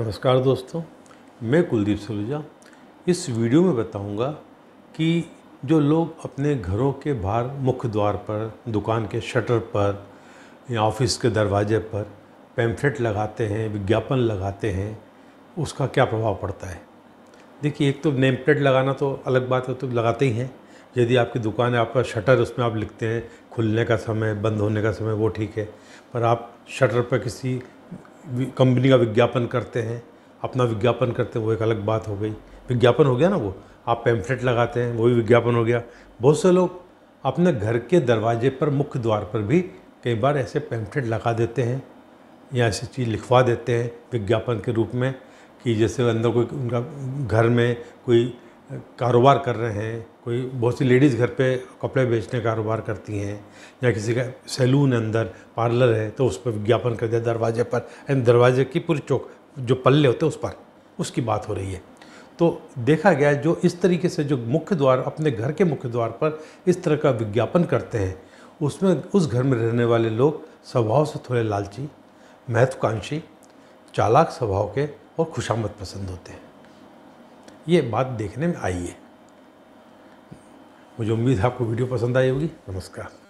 नमस्कार दोस्तों मैं कुलदीप सलूजा इस वीडियो में बताऊंगा कि जो लोग अपने घरों के बाहर मुख्य द्वार पर दुकान के शटर पर या ऑफिस के दरवाजे पर पैम्फलेट लगाते हैं विज्ञापन लगाते हैं उसका क्या प्रभाव पड़ता है देखिए एक तो नेम प्लेट लगाना तो अलग बात है तो लगाते ही हैं यदि आपकी दुकान है आपका शटर उसमें आप लिखते हैं खुलने का समय बंद होने का समय वो ठीक है पर आप शटर पर किसी कंपनी का विज्ञापन करते हैं अपना विज्ञापन करते हैं वो एक अलग बात हो गई विज्ञापन हो गया ना वो आप पैम्फलेट लगाते हैं वो भी विज्ञापन हो गया बहुत से लोग अपने घर के दरवाजे पर मुख्य द्वार पर भी कई बार ऐसे पैम्फलेट लगा देते हैं या ऐसी चीज़ लिखवा देते हैं विज्ञापन के रूप में कि जैसे अंदर कोई उनका घर में कोई कारोबार कर रहे हैं कोई बहुत सी लेडीज़ घर पे कपड़े बेचने का कारोबार करती हैं या किसी का सैलून है अंदर पार्लर है तो उस पर विज्ञापन कर दिया दरवाजे पर एंड दरवाजे की पूरी चौक जो पल्ले होते हैं उस पर उसकी बात हो रही है तो देखा गया जो इस तरीके से जो मुख्य द्वार अपने घर के मुख्य द्वार पर इस तरह का विज्ञापन करते हैं उसमें उस घर में रहने वाले लोग स्वभाव से थोड़े लालची महत्वाकांक्षी चालाक स्वभाव के और खुशामद पसंद होते हैं ये बात देखने में आई है मुझे उम्मीद है आपको वीडियो पसंद आई होगी नमस्कार